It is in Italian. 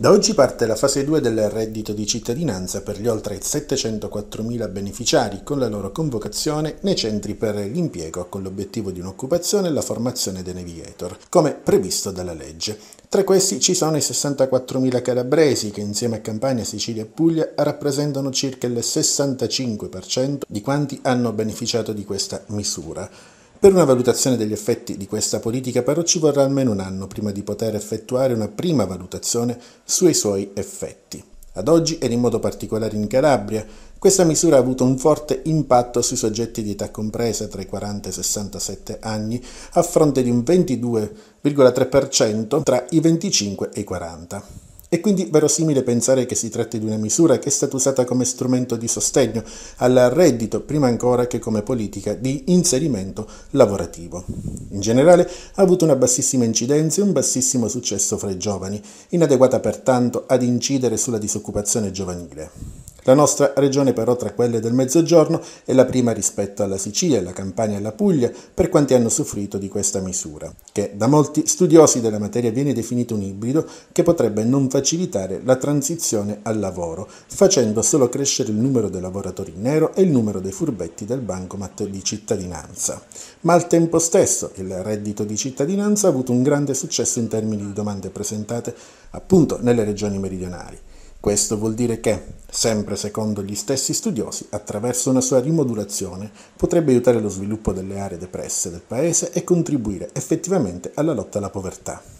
Da oggi parte la fase 2 del reddito di cittadinanza per gli oltre 704.000 beneficiari con la loro convocazione nei centri per l'impiego con l'obiettivo di un'occupazione e la formazione dei navigator, come previsto dalla legge. Tra questi ci sono i 64.000 calabresi che insieme a Campania, Sicilia e Puglia rappresentano circa il 65% di quanti hanno beneficiato di questa misura. Per una valutazione degli effetti di questa politica però ci vorrà almeno un anno prima di poter effettuare una prima valutazione sui suoi effetti. Ad oggi ed in modo particolare in Calabria, questa misura ha avuto un forte impatto sui soggetti di età compresa tra i 40 e i 67 anni, a fronte di un 22,3% tra i 25 e i 40. È quindi verosimile pensare che si tratti di una misura che è stata usata come strumento di sostegno al reddito, prima ancora che come politica di inserimento lavorativo. In generale ha avuto una bassissima incidenza e un bassissimo successo fra i giovani, inadeguata pertanto ad incidere sulla disoccupazione giovanile. La nostra regione però tra quelle del Mezzogiorno è la prima rispetto alla Sicilia, alla Campania e alla Puglia per quanti hanno soffrito di questa misura, che da molti studiosi della materia viene definito un ibrido che potrebbe non facilitare la transizione al lavoro, facendo solo crescere il numero dei lavoratori in nero e il numero dei furbetti del bancomat di cittadinanza. Ma al tempo stesso il reddito di cittadinanza ha avuto un grande successo in termini di domande presentate appunto nelle regioni meridionali. Questo vuol dire che, sempre secondo gli stessi studiosi, attraverso una sua rimodulazione potrebbe aiutare lo sviluppo delle aree depresse del paese e contribuire effettivamente alla lotta alla povertà.